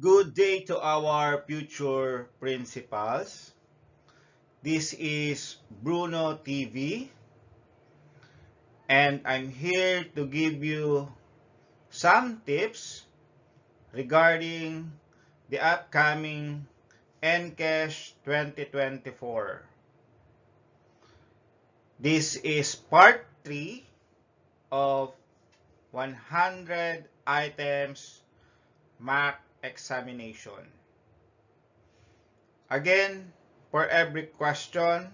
Good day to our future principals. This is Bruno TV and I'm here to give you some tips regarding the upcoming NCASH 2024. This is part 3 of 100 items MAC examination. Again, for every question,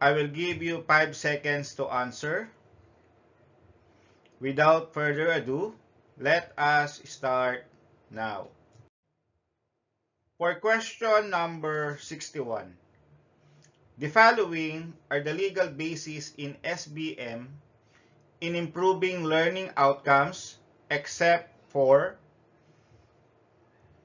I will give you 5 seconds to answer. Without further ado, let us start now. For question number 61, the following are the legal basis in SBM in improving learning outcomes except for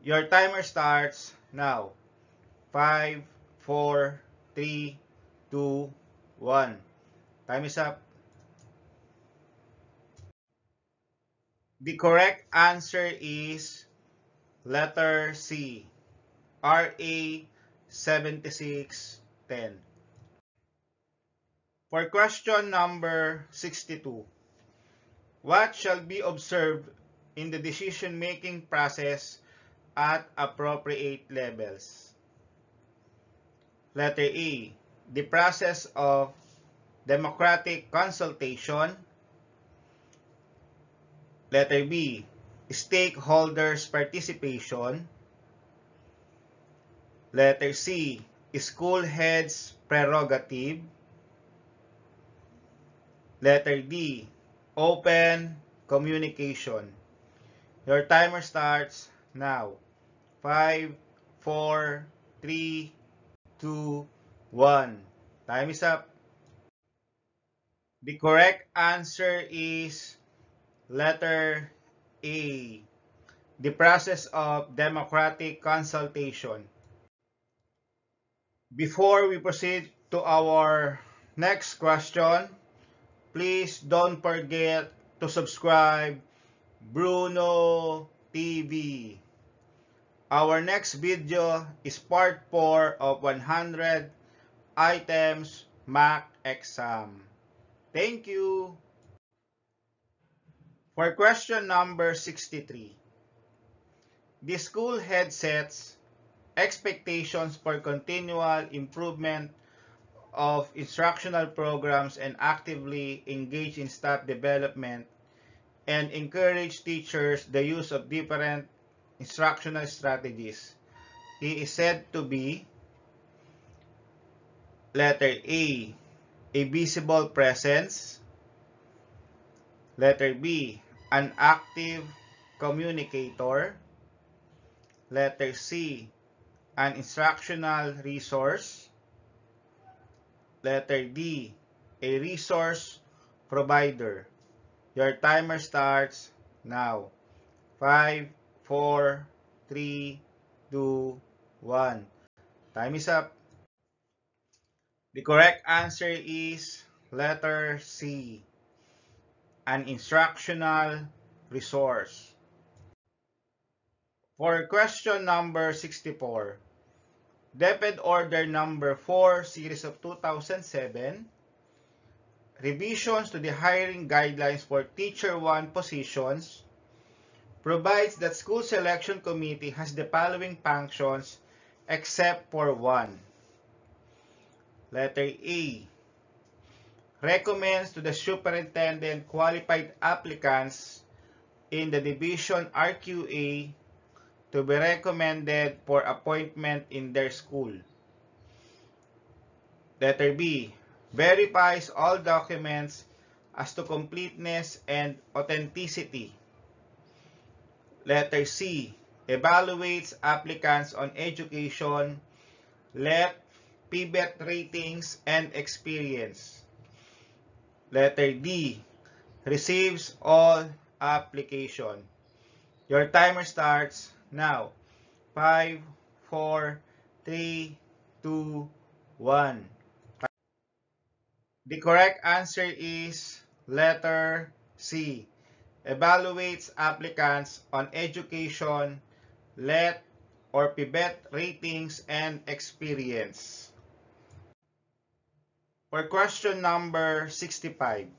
Your timer starts now. 5, 4, 3, 2, 1. Time is up. The correct answer is letter C. RA 7610. For question number 62, what shall be observed in the decision-making process at appropriate levels. Letter E, the process of democratic consultation. Letter B, stakeholders participation. Letter C, school heads prerogative. Letter D, open communication. Your timer starts now. 5, 4, 3, 2, 1. Time is up. The correct answer is letter A. The process of democratic consultation. Before we proceed to our next question, please don't forget to subscribe Bruno TV. Our next video is part 4 of 100 items MAC exam. Thank you! For question number 63, the school head sets expectations for continual improvement of instructional programs and actively engage in staff development and encourage teachers the use of different instructional strategies. He is said to be letter A, a visible presence, letter B, an active communicator, letter C, an instructional resource, letter D, a resource provider. Your timer starts now. 5, 4, 3, 2, 1. Time is up. The correct answer is letter C, an instructional resource. For question number 64, DepEd Order number 4, series of 2007, revisions to the hiring guidelines for Teacher 1 positions provides that school selection committee has the following functions except for one. Letter A recommends to the superintendent qualified applicants in the division RQA to be recommended for appointment in their school. Letter B verifies all documents as to completeness and authenticity. Letter C, evaluates applicants on education, LEP, PBET ratings, and experience. Letter D, receives all application. Your timer starts now. 5, 4, 3, 2, 1. The correct answer is letter C. Evaluates applicants on education, let or PBET ratings and experience. For question number 65,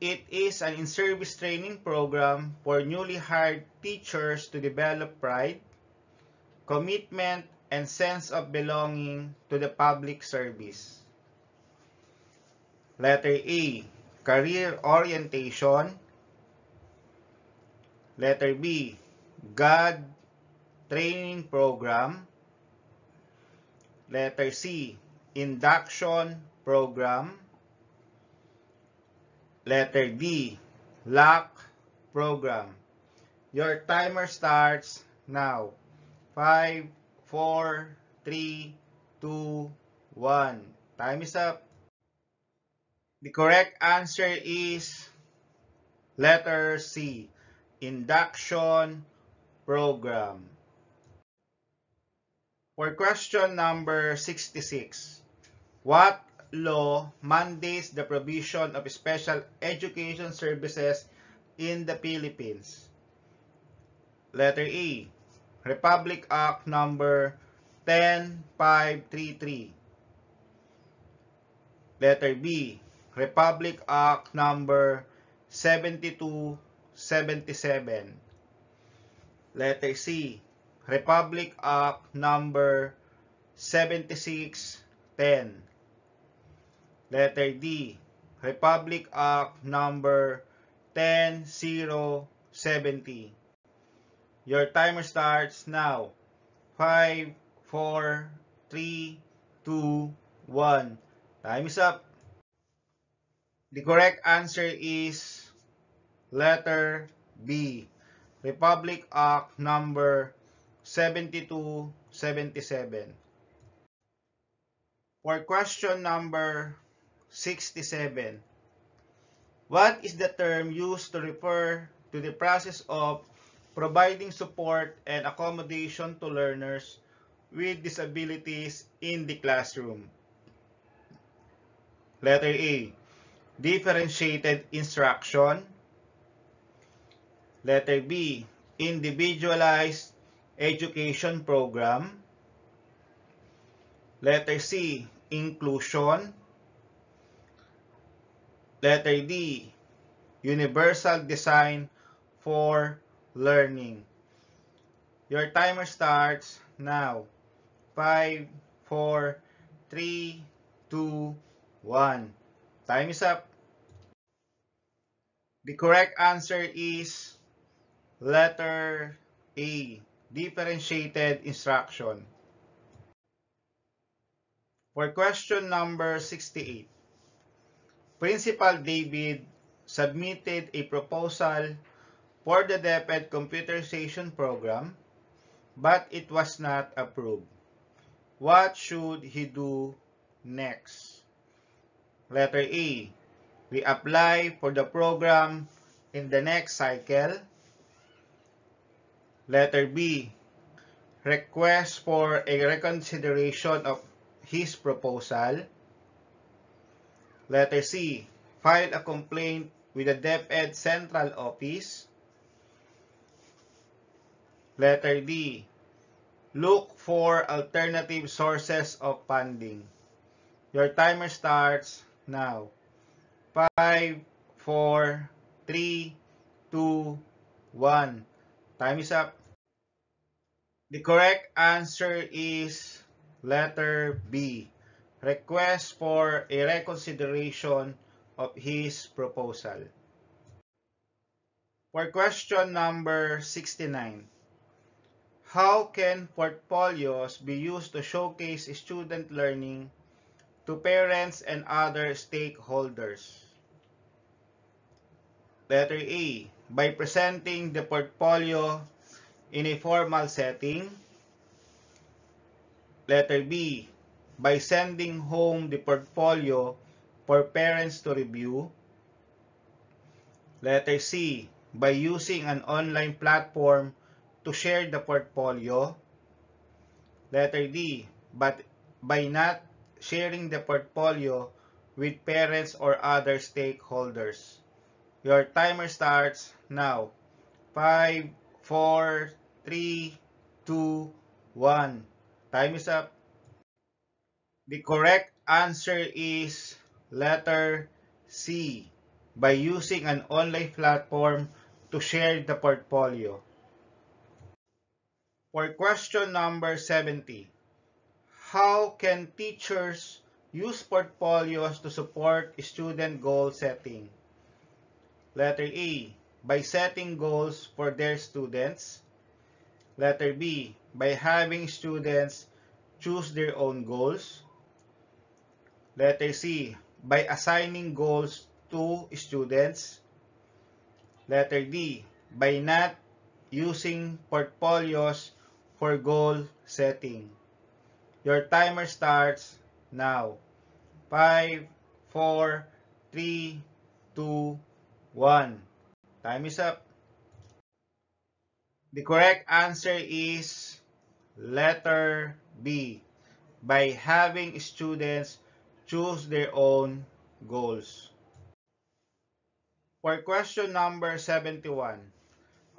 it is an in-service training program for newly hired teachers to develop pride, commitment, and sense of belonging to the public service. Letter A, career orientation. Letter B, God training program. Letter C, induction program. Letter D, lock program. Your timer starts now. 5, 4, 3, 2, 1. Time is up. The correct answer is letter C, induction program. For question number 66, what law mandates the provision of special education services in the Philippines? Letter A, e, Republic Act number 10533. Letter B, Republic Act number 7277. Letter C. Republic Act number 7610. Letter D. Republic Act number 10070. Your timer starts now. 5 4 3 2 1. Time is up. The correct answer is letter B. Republic Act number 7277. For question number 67, what is the term used to refer to the process of providing support and accommodation to learners with disabilities in the classroom? Letter A differentiated instruction. Letter B, individualized education program. Letter C, inclusion. Letter D, universal design for learning. Your timer starts now. 5, 4, 3, 2, 1. Time is up. The correct answer is letter A, differentiated instruction. For question number 68, Principal David submitted a proposal for the DepEd computerization program, but it was not approved. What should he do next? Letter A, we apply for the program in the next cycle. Letter B, request for a reconsideration of his proposal. Letter C, file a complaint with the DepEd Central Office. Letter D, look for alternative sources of funding. Your timer starts now. 5, 4, 3, 2, 1. Time is up. The correct answer is letter B. Request for a reconsideration of his proposal. For question number 69, how can portfolios be used to showcase student learning to parents and other stakeholders. Letter A, by presenting the portfolio in a formal setting. Letter B, by sending home the portfolio for parents to review. Letter C, by using an online platform to share the portfolio. Letter D, but by not sharing the portfolio with parents or other stakeholders. Your timer starts now. 5, 4, 3, 2, 1. Time is up. The correct answer is letter C by using an online platform to share the portfolio. For question number 70, how can teachers use portfolios to support student goal setting? Letter A, by setting goals for their students. Letter B, by having students choose their own goals. Letter C, by assigning goals to students. Letter D, by not using portfolios for goal setting. Your timer starts now. 5, 4, 3, 2, 1. Time is up. The correct answer is letter B. By having students choose their own goals. For question number 71,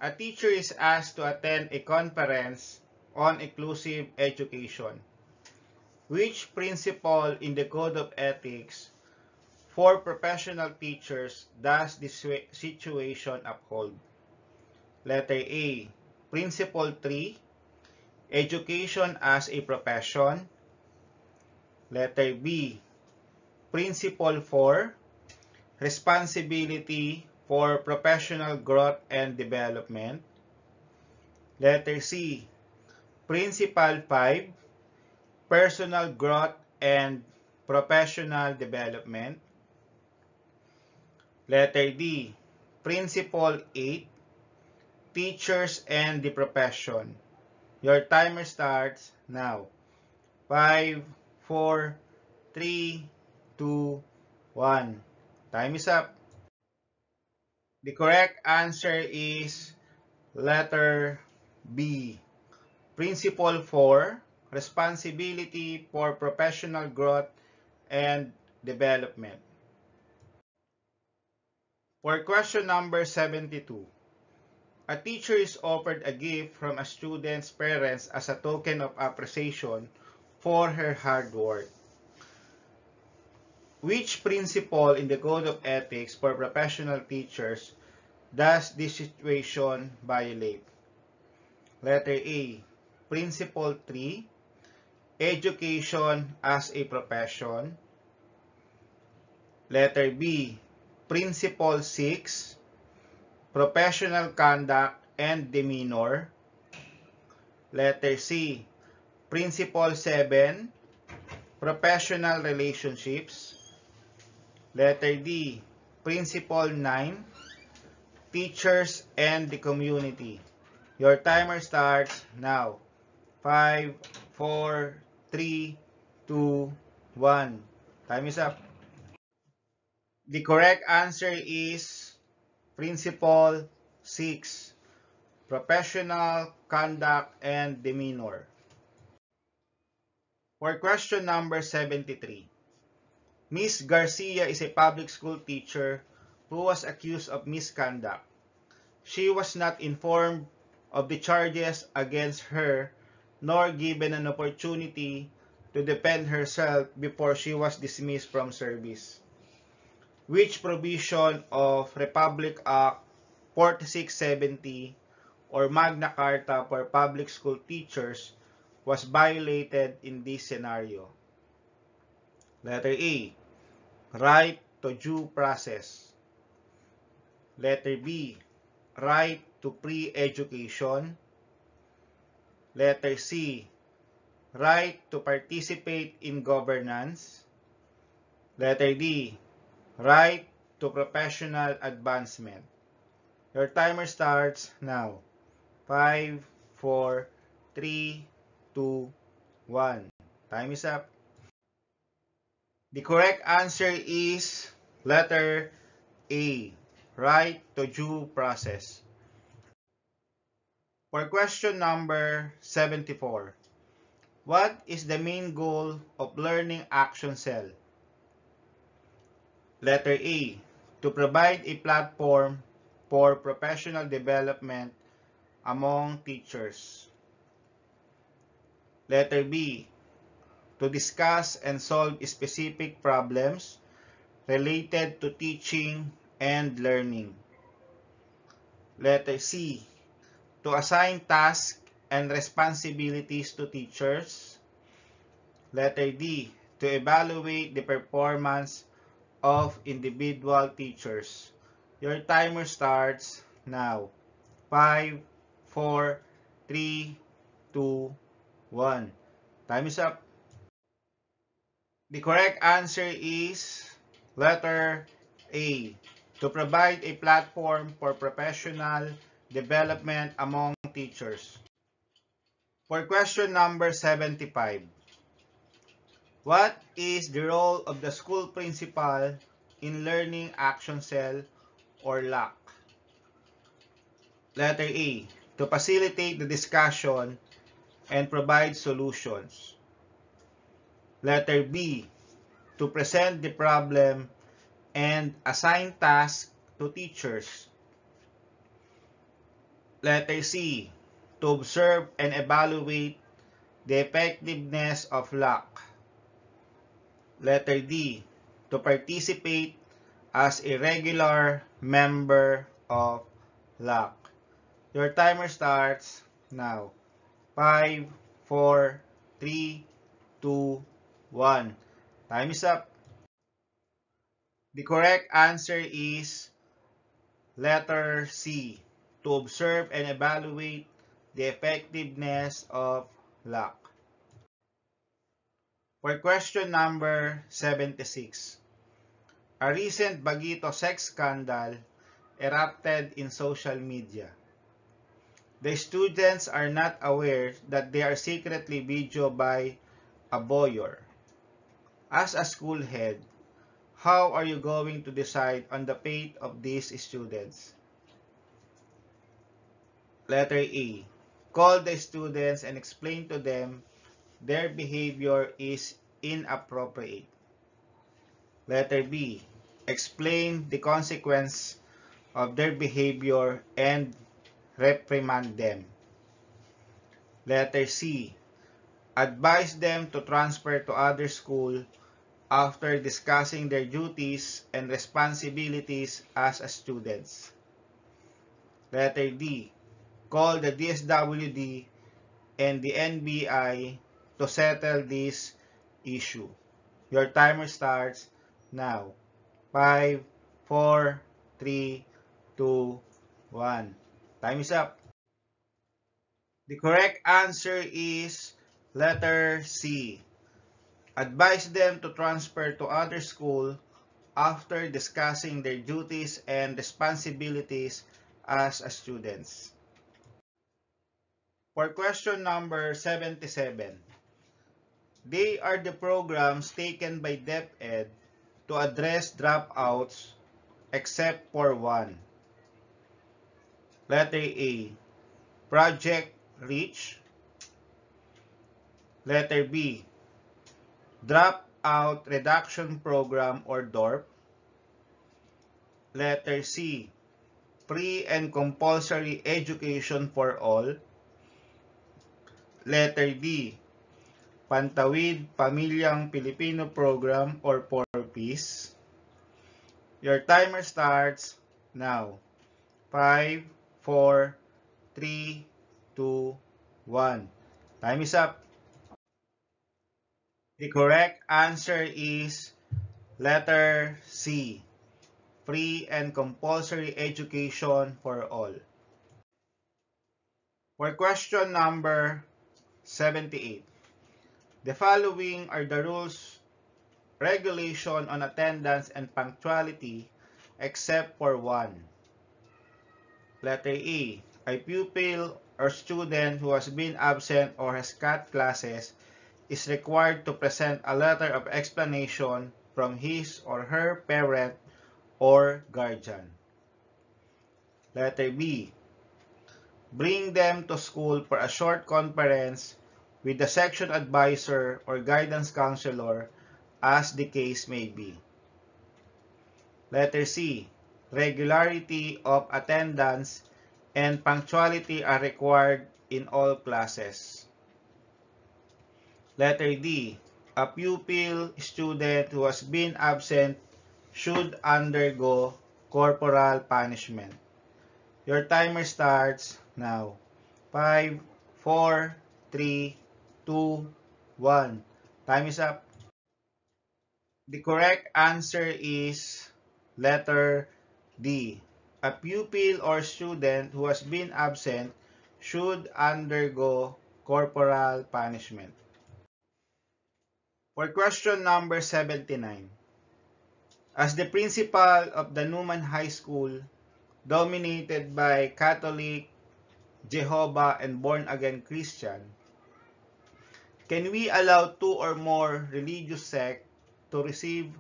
a teacher is asked to attend a conference on inclusive education. Which principle in the Code of Ethics for professional teachers does this situation uphold? Letter A. Principle 3. Education as a profession. Letter B. Principle 4. Responsibility for professional growth and development. Letter C. Principle 5 personal growth and professional development. Letter D, Principle 8, Teachers and the Profession. Your timer starts now. 5, 4, 3, 2, 1. Time is up. The correct answer is letter B. Principle 4, responsibility for professional growth and development. For question number 72, a teacher is offered a gift from a student's parents as a token of appreciation for her hard work. Which principle in the Code of Ethics for professional teachers does this situation violate? Letter A, Principle 3, education as a profession. Letter B, Principle 6, professional conduct and demeanor. Letter C, Principle 7, professional relationships. Letter D, Principle 9, teachers and the community. Your timer starts now. 5, 4, 3, 2, 1. Time is up. The correct answer is Principle 6, Professional Conduct and Demeanor. For question number 73, Miss Garcia is a public school teacher who was accused of misconduct. She was not informed of the charges against her nor given an opportunity to defend herself before she was dismissed from service. Which provision of Republic Act 4670 or Magna Carta for public school teachers was violated in this scenario? Letter A. Right to due process. Letter B. Right to pre-education. Letter C, right to participate in governance. Letter D, right to professional advancement. Your timer starts now. 5, 4, 3, 2, 1. Time is up. The correct answer is letter A, right to due process. For question number 74, what is the main goal of learning action cell? Letter A, to provide a platform for professional development among teachers. Letter B, to discuss and solve specific problems related to teaching and learning. Letter C, to assign tasks and responsibilities to teachers. Letter D, to evaluate the performance of individual teachers. Your timer starts now. 5, 4, 3, 2, 1. Time is up. The correct answer is letter A. To provide a platform for professional development among teachers. For question number 75, what is the role of the school principal in learning action cell or LAC? Letter A, to facilitate the discussion and provide solutions. Letter B, to present the problem and assign tasks to teachers. Letter C. To observe and evaluate the effectiveness of luck. Letter D. To participate as a regular member of luck. Your timer starts now. 5, 4, 3, 2, 1. Time is up. The correct answer is letter C to observe and evaluate the effectiveness of luck. For question number 76, a recent Bagito sex scandal erupted in social media. The students are not aware that they are secretly video by a voyeur. As a school head, how are you going to decide on the fate of these students? Letter A. Call the students and explain to them their behavior is inappropriate. Letter B. Explain the consequence of their behavior and reprimand them. Letter C. Advise them to transfer to other school after discussing their duties and responsibilities as students. Letter D. call the DSWD and the NBI to settle this issue. Your timer starts now. 5, 4, 3, 2, 1. Time is up. The correct answer is letter C. Advise them to transfer to other school after discussing their duties and responsibilities as students. For question number 77, they are the programs taken by DepEd to address dropouts except for one. Letter A, Project Reach. Letter B, Dropout Reduction Program or DORP. Letter C, Pre and Compulsory Education for All. Letter B, Pantawid Pamilyang Pilipino Program or 4PIS. Your timer starts now. 5, 4, 3, 2, 1. Time is up. The correct answer is letter C. Free and compulsory education for all. For question number 78. The following are the rules, regulation on attendance and punctuality except for one. Letter A. A pupil or student who has been absent or has cut classes is required to present a letter of explanation from his or her parent or guardian. Letter B bring them to school for a short conference with the section advisor or guidance counselor as the case may be. Letter C. Regularity of attendance and punctuality are required in all classes. Letter D. A pupil student who has been absent should undergo corporal punishment. Your timer starts now. 5, 4, 3, 2, 1. Time is up. The correct answer is letter D. A pupil or student who has been absent should undergo corporal punishment. For question number 79, as the principal of the Newman High School dominated by Catholic, Jehovah, and born-again Christian, can we allow two or more religious sect to receive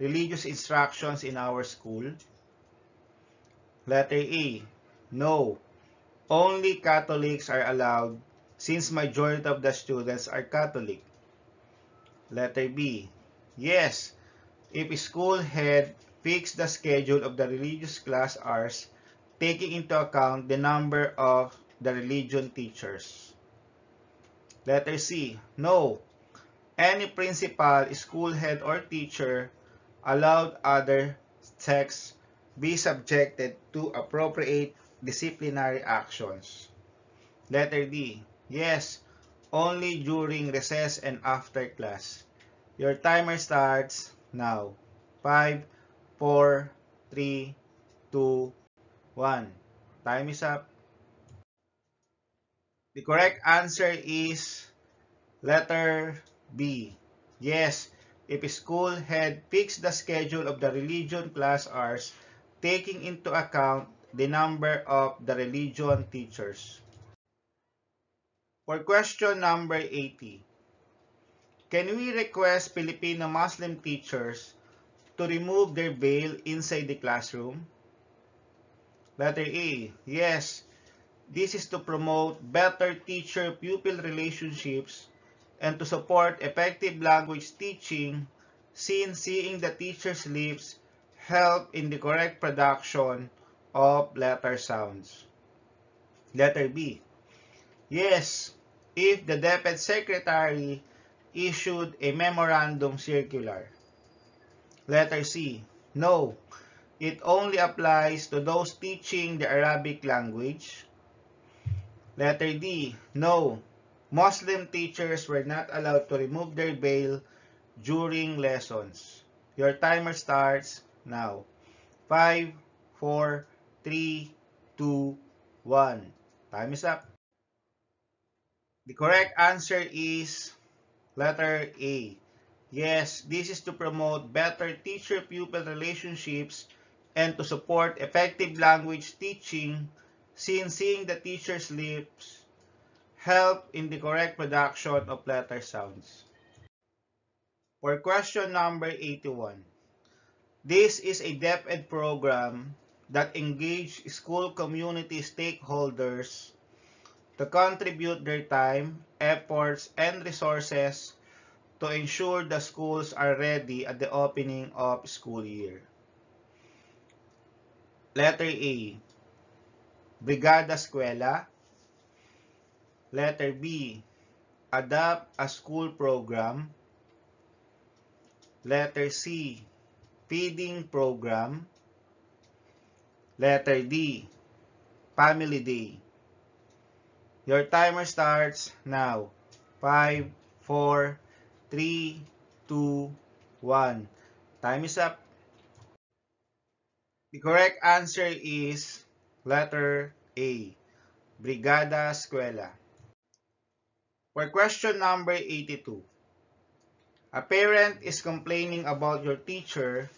religious instructions in our school? Letter E. No. Only Catholics are allowed since majority of the students are Catholic. Letter B. Yes. If school head fix the schedule of the religious class hours, taking into account the number of the religion teachers. Letter C. No. Any principal, school head, or teacher allowed other sects be subjected to appropriate disciplinary actions. Letter D. Yes, only during recess and after class. Your timer starts now. 5, 4, 3, 2, 1. Time is up. The correct answer is letter B. Yes, if school had fixed the schedule of the religion class hours, taking into account the number of the religion teachers. For question number 80, can we request Filipino Muslim teachers to remove their veil inside the classroom? Letter A, yes. This is to promote better teacher-pupil relationships and to support effective language teaching since seeing the teacher's lips help in the correct production of letter sounds. Letter B. Yes, if the DepEd Secretary issued a memorandum circular. Letter C. No. It only applies to those teaching the Arabic language. Letter D. No. Muslim teachers were not allowed to remove their veil during lessons. Your timer starts now. 5, 4, 3, 2, 1. Time is up. The correct answer is letter A. Yes, this is to promote better teacher-pupil relationships and to support effective language teaching since seeing the teacher's lips help in the correct production of letter sounds. For question number 81, this is a DepEd program that engages school community stakeholders to contribute their time, efforts, and resources to ensure the schools are ready at the opening of school year. Letter A. Brigada Escuela. Letter B. Adapt a school program. Letter C. Feeding program. Letter D. Family Day. Your timer starts now. 5, 4, 3, 2, 1. Time is up. The correct answer is letter A, Brigada Escuela. For question number 82, a parent is complaining about your teacher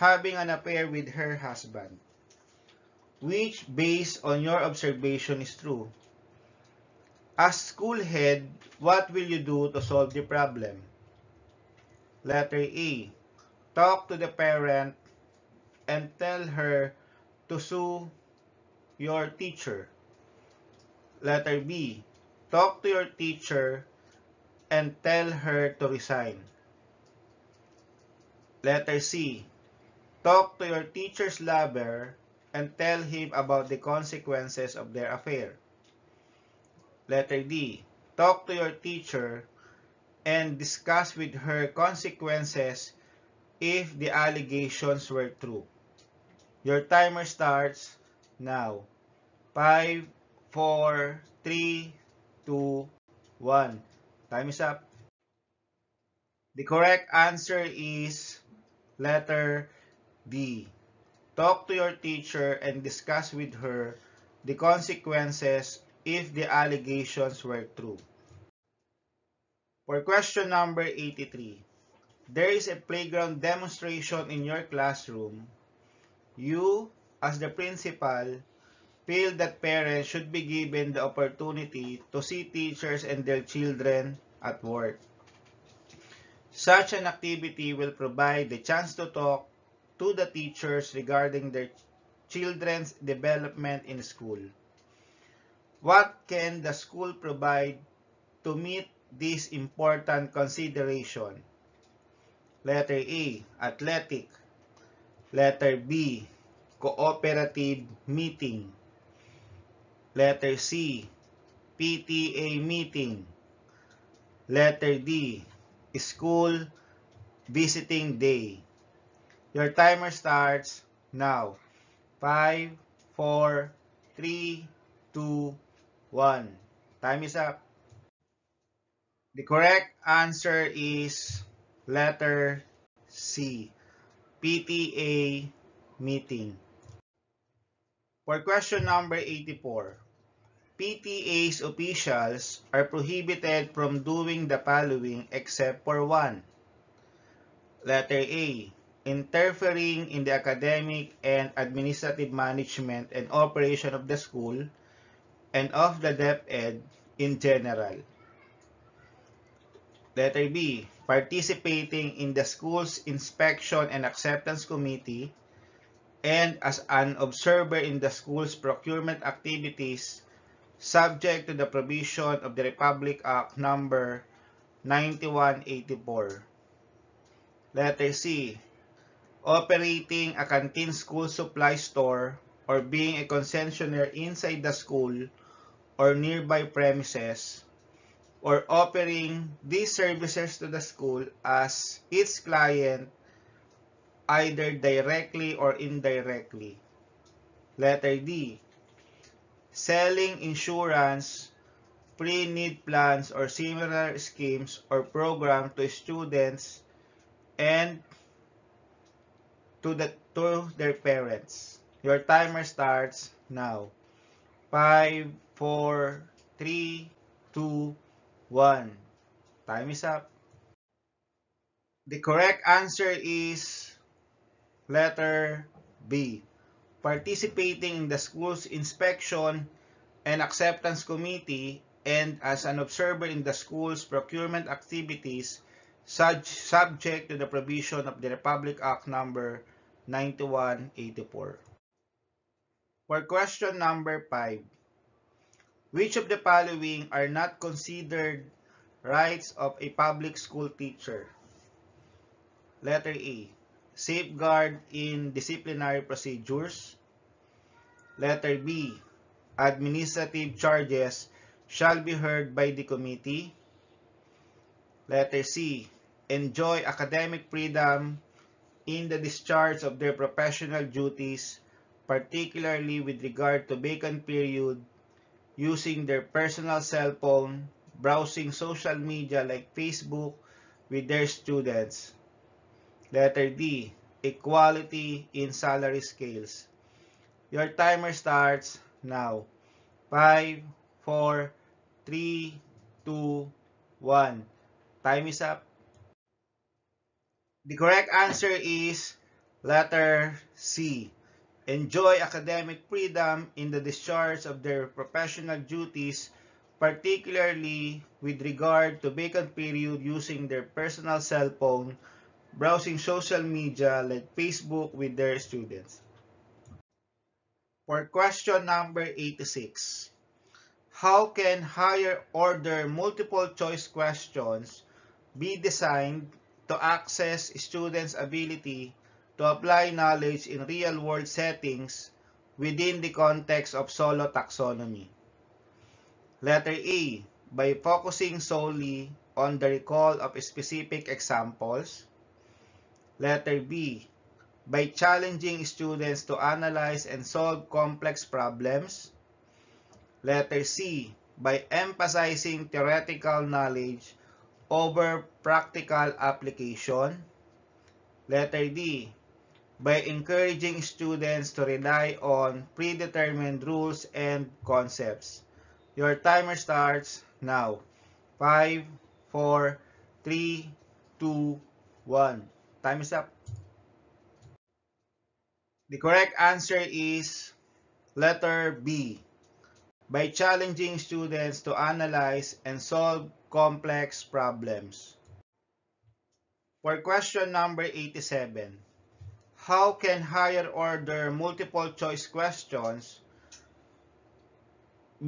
having an affair with her husband, which based on your observation is true. As school head, what will you do to solve the problem? Letter E. Talk to the parent and tell her to sue your teacher. Letter B. Talk to your teacher and tell her to resign. Letter C. Talk to your teacher's lover and tell him about the consequences of their affair. Letter D. Talk to your teacher and discuss with her consequences if the allegations were true. Your timer starts now. 5, 4, 3, 2, 1. Time is up. The correct answer is letter D. Talk to your teacher and discuss with her the consequences if the allegations were true. For question number 83, there is a playground demonstration in your classroom. You, as the principal, feel that parents should be given the opportunity to see teachers and their children at work. Such an activity will provide the chance to talk to the teachers regarding their children's development in school. What can the school provide to meet this important consideration? Letter A, athletic. Letter B, cooperative meeting. Letter C, PTA meeting. Letter D, school visiting day. Your timer starts now. 5, 4, 3, 2, 1. Time is up. The correct answer is letter C. PTA meeting. For question number 84, PTA's officials are prohibited from doing the following except for one. Letter A. Interfering in the academic and administrative management and operation of the school and of the DepEd in general. Letter B, participating in the school's inspection and acceptance committee and as an observer in the school's procurement activities subject to the provision of the Republic Act number 9184. Letter C, operating a canteen school supply store or being a concessionaire inside the school or nearby premises or offering these services to the school as its client either directly or indirectly. Letter D. Selling insurance, pre-need plans, or similar schemes or program to students and to, the, to their parents. Your timer starts now. 5, 4, 3, 2, 1. Time is up. The correct answer is letter B. Participating in the school's inspection and acceptance committee and as an observer in the school's procurement activities such subject to the provision of the Republic Act number 9184. For question number 5, Which of the following are not considered rights of a public school teacher? Letter A. Safeguard in disciplinary procedures. Letter B. Administrative charges shall be heard by the committee. Letter C. Enjoy academic freedom in the discharge of their professional duties, particularly with regard to vacant period using their personal cell phone, browsing social media like Facebook with their students. Letter D, equality in salary scales. Your timer starts now. 5, 4, 3, 2, 1. Time is up. The correct answer is letter C enjoy academic freedom in the discharge of their professional duties, particularly with regard to vacant period using their personal cell phone, browsing social media like Facebook with their students. For question number 86, how can higher order multiple choice questions be designed to access students' ability to apply knowledge in real-world settings within the context of solo taxonomy. Letter A, e, by focusing solely on the recall of specific examples. Letter B, by challenging students to analyze and solve complex problems. Letter C, by emphasizing theoretical knowledge over practical application. Letter D, by encouraging students to rely on predetermined rules and concepts. Your timer starts now. 5, 4, 3, 2, 1. Time is up. The correct answer is letter B. By challenging students to analyze and solve complex problems. For question number 87, how can higher order multiple choice questions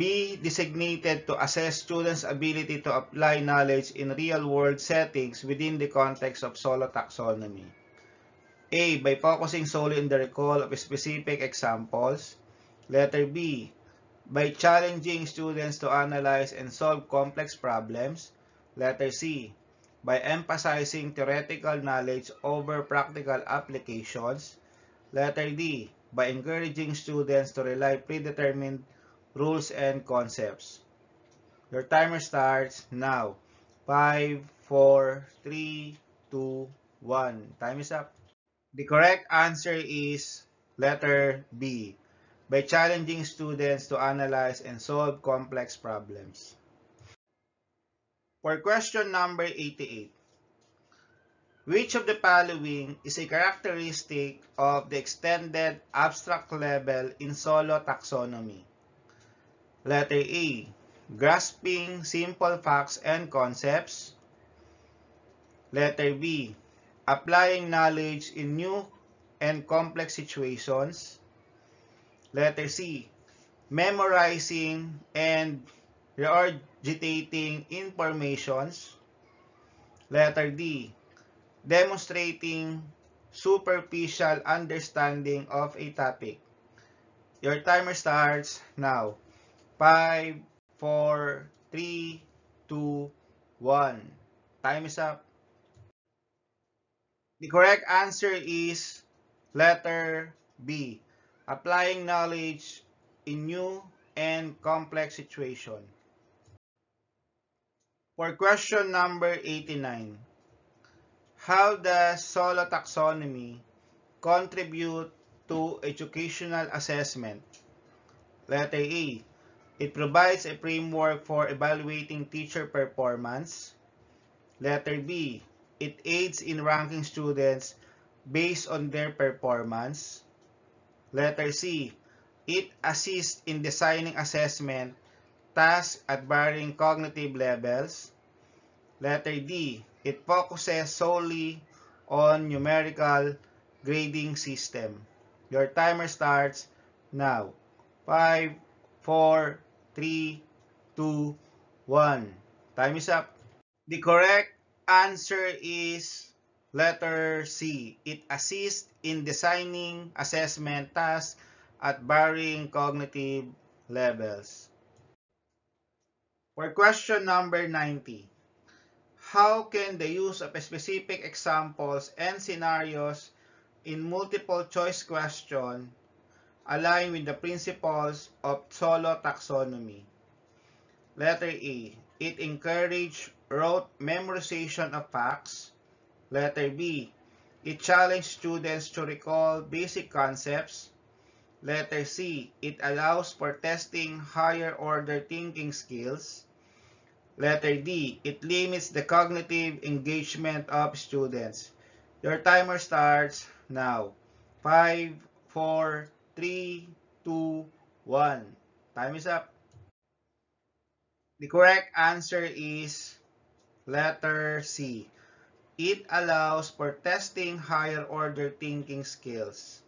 be designated to assess students' ability to apply knowledge in real-world settings within the context of solo taxonomy? A. By focusing solely on the recall of specific examples. Letter B. By challenging students to analyze and solve complex problems. Letter C by emphasizing theoretical knowledge over practical applications. Letter D, by encouraging students to rely predetermined rules and concepts. Your timer starts now. 5, 4, 3, 2, 1. Time is up. The correct answer is letter B, by challenging students to analyze and solve complex problems. For question number 88, which of the following is a characteristic of the extended abstract level in solo taxonomy? Letter A, grasping simple facts and concepts. Letter B, applying knowledge in new and complex situations. Letter C, memorizing and regurgitating informations. Letter D, demonstrating superficial understanding of a topic. Your timer starts now. 5, 4, 3, 2, 1. Time is up. The correct answer is letter B. Applying knowledge in new and complex situation. For question number 89, how does solo taxonomy contribute to educational assessment? Letter A, it provides a framework for evaluating teacher performance. Letter B, it aids in ranking students based on their performance. Letter C, it assists in designing assessment tasks at varying cognitive levels. Letter D, it focuses solely on numerical grading system. Your timer starts now. 5, 4, 3, 2, 1. Time is up. The correct answer is letter C. It assists in designing assessment tasks at varying cognitive levels. For question number 90, how can the use of specific examples and scenarios in multiple choice question align with the principles of solo taxonomy? Letter A, it encouraged rote memorization of facts. Letter B, it challenged students to recall basic concepts. Letter C, it allows for testing higher order thinking skills. Letter D, it limits the cognitive engagement of students. Your timer starts now. 5, 4, 3, 2, 1. Time is up. The correct answer is letter C. It allows for testing higher order thinking skills.